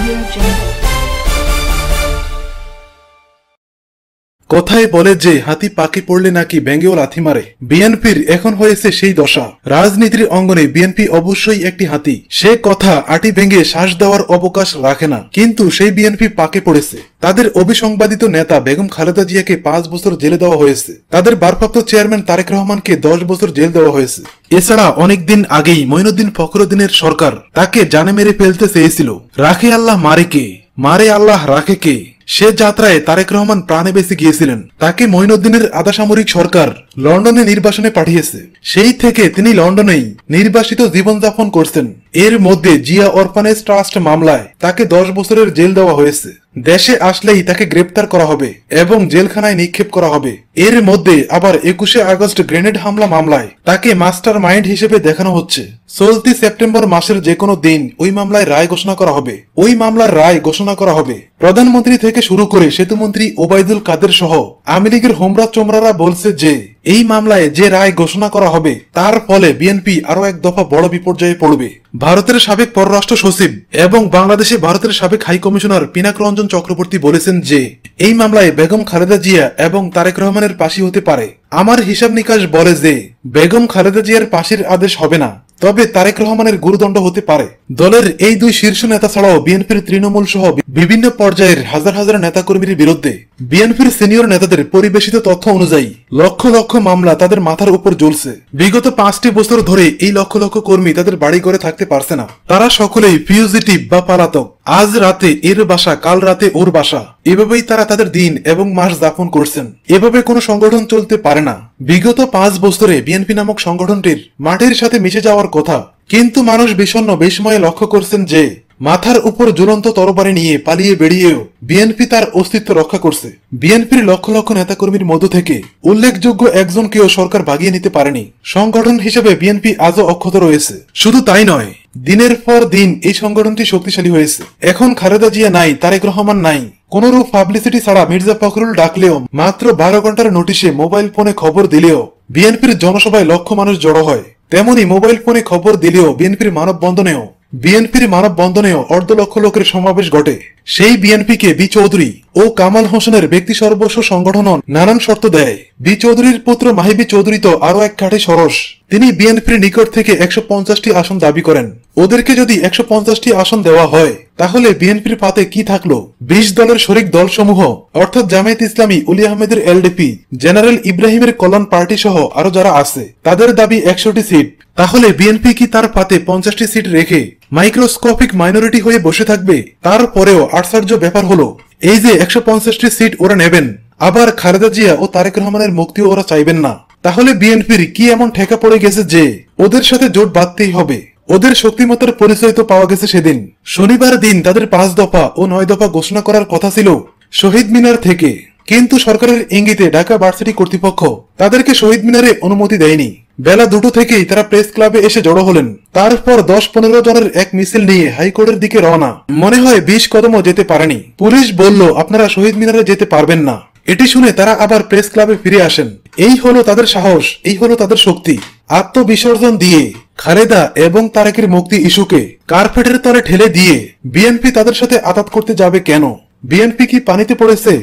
Audio Jungle. কথায় বলে যে হাতি পাখি পড়লে নাকি ব্যাঙ্গেও লাথি মারে বিএনপির এখন হয়েছে সেই দশা রাজনীতির অঙ্গনে বিএনপি অবশ্যই একটি হাতি সে কথা আটি ভেঙে শ্বাস দেওয়ার অবকাশ রাখে না কিন্তু সেই বিএনপি পাকে পড়েছে তাদের অভিসংবাদিত নেতা বেগম খালেদা জিয়াকে পাঁচ বছর জেলে দেওয়া হয়েছে তাদের ভারপ্রাপ্ত চেয়ারম্যান তারেক রহমানকে দশ বছর জেল দেওয়া হয়েছে এছাড়া অনেকদিন আগেই মঈনুদ্দিন ফখরুদ্দিনের সরকার তাকে জানে মেরে ফেলতে চেয়েছিল রাখে আল্লাহ মারে কে মারে আল্লাহ রাখে কে সে যাত্রায় তারেক রহমান প্রাণে বেঁচে গিয়েছিলেন তাকে মঈনুদ্দিনের সামরিক সরকার লন্ডনে নির্বাসনে পাঠিয়েছে সেই থেকে তিনি লন্ডনেই নির্বাসিত জীবনযাপন করছেন এর মধ্যে জিয়া অরফানেজ ট্রাস্ট মামলায় তাকে দশ বছরের জেল দেওয়া হয়েছে দেশে আসলেই তাকে গ্রেপ্তার করা হবে এবং জেলখানায় নিক্ষেপ করা হবে এর মধ্যে আবার একুশে আগস্ট গ্রেনেড হামলা মামলায় তাকে মাস্টার মাইন্ড হিসেবে দেখানো হচ্ছে চলতি সেপ্টেম্বর মাসের যে কোনো দিন ওই মামলায় রায় ঘোষণা করা হবে ওই মামলার রায় ঘোষণা করা হবে প্রধানমন্ত্রী থেকে শুরু করে সেতুমন্ত্রী ওবায়দুল কাদের সহ আওয়ামী লীগের হোমরা চোমরারা বলছে যে এই মামলায় যে রায় ঘোষণা করা হবে তার ফলে বিএনপি আরো এক দফা বড় বিপর্যয়ে পড়বে ভারতের সাবেক পররাষ্ট্র সচিব এবং বাংলাদেশে ভারতের সাবেক হাই কমিশনার পিনাক রঞ্জন চক্রবর্তী বলেছেন যে এই মামলায় বেগম খালেদা জিয়া এবং তারেক রহমানের পাশি হতে পারে আমার হিসাব নিকাশ বলে যে বেগম খালেদা জিয়ার পাশের আদেশ হবে না তবে তারেক রহমানের গুরুদণ্ড হতে পারে দলের এই দুই শীর্ষ নেতা ছাড়াও বিএনপির তৃণমূল সহ বিভিন্ন পর্যায়ের হাজার হাজার নেতাকর্মীর বিরুদ্ধে বিএনপির সিনিয়র নেতাদের পরিবেশিত তথ্য অনুযায়ী লক্ষ লক্ষ মামলা তাদের মাথার উপর জ্বলছে বিগত পাঁচটি বছর ধরে এই লক্ষ লক্ষ কর্মী তাদের বাড়ি করে থাকতে পারছে না তারা সকলেই ফিউজিটিভ বা পালাতক আজ রাতে এর বাসা কাল রাতে ওর বাসা এভাবেই তারা তাদের দিন এবং মাস যাপন করছেন এভাবে কোনো সংগঠন চলতে পারে না বিগত পাঁচ বছরে বিএনপি নামক সংগঠনটির মাটির সাথে মিশে যাওয়ার কথা কিন্তু মানুষ বিষণ্ন বিস্ময়ে লক্ষ্য করছেন যে মাথার উপর ঝুলন্ত তরবারি নিয়ে পালিয়ে বেরিয়েও বিএনপি তার অস্তিত্ব রক্ষা করছে বিএনপির লক্ষ লক্ষ নেতাকর্মীর মধ্য থেকে উল্লেখযোগ্য একজনকেও সরকার ভাগিয়ে নিতে পারেনি সংগঠন হিসেবে বিএনপি আজও অক্ষত রয়েছে শুধু তাই নয় দিনের পর দিন এই সংগঠনটি শক্তিশালী হয়েছে এখন খালেদা জিয়া নাই তারেক রহমান নাই কোনরূপ পাবলিসিটি ছাড়া মির্জা ফখরুল ডাকলেও মাত্র বারো ঘন্টার নোটিশে মোবাইল ফোনে খবর দিলেও বিএনপির জনসভায় লক্ষ মানুষ জড়ো হয় তেমনি মোবাইল ফোনে খবর দিলেও বিএনপির মানববন্ধনেও বিএনপির মানববন্ধনে অর্ধ লক্ষ লোকের সমাবেশ ঘটে সেই বিএনপিকে বি চৌধুরী ও কামাল হোসেনের ব্যক্তি সর্বস্ব সংগঠন নানান শর্ত দেয় বি চৌধুরীর পুত্র মাহিবি চৌধুরী তো আরও এক কাঠে সরস তিনি বিএনপির নিকট থেকে একশো পঞ্চাশটি আসন দাবি করেন ওদেরকে যদি একশো পঞ্চাশটি আসন দেওয়া হয় তাহলে বিএনপির পাতে কি থাকলো বিশ দলের শরিক দলসমূহ অর্থাৎ জামায়াত ইসলামী উলি আহমেদের এলডিপি জেনারেল ইব্রাহিমের কল্যাণ পার্টি সহ আরো যারা আছে তাদের দাবি একশোটি সিট তাহলে বিএনপি কি তার পাতে পঞ্চাশটি সিট রেখে মাইক্রোস্কোপিক মাইনরিটি হয়ে বসে থাকবে তারপরেও আশ্চর্য ব্যাপার হলো এই যে একশো পঞ্চাশটি সিট ওরা নেবেন আবার খালেদা জিয়া ও তারেক রহমানের মুক্তিও ওরা চাইবেন না তাহলে বিএনপির কি এমন ঠেকা পড়ে গেছে যে ওদের সাথে জোট বাঁধতেই হবে ওদের শক্তিমত্তার পরিচয় তো পাওয়া গেছে সেদিন শনিবার দিন তাদের পাঁচ দফা ও নয় দফা ঘোষণা করার কথা ছিল শহীদ মিনার থেকে কিন্তু সরকারের ইঙ্গিতে ঢাকা ভার্সিটি কর্তৃপক্ষ তাদেরকে শহীদ মিনারে অনুমতি দেয়নি বেলা দুটো থেকেই তারা প্রেস ক্লাবে এসে জড়ো হলেন তারপর দশ পনেরো জনের এক মিছিল নিয়ে হাইকোর্টের দিকে রওনা মনে হয় বিশ কদমও যেতে পারেনি পুলিশ বলল আপনারা শহীদ মিনারে যেতে পারবেন না এটি শুনে তারা আবার প্রেস ক্লাবে ফিরে আসেন এই হলো তাদের সাহস এই হলো তাদের শক্তি আত্মবিসর্জন দিয়ে খালেদা এবং তারেকের মুক্তি ইস্যুকে কার্পেটের তলে ঠেলে দিয়ে বিএনপি তাদের সাথে আতাত করতে যাবে কেন বিএনপি কি পানিতে পড়েছে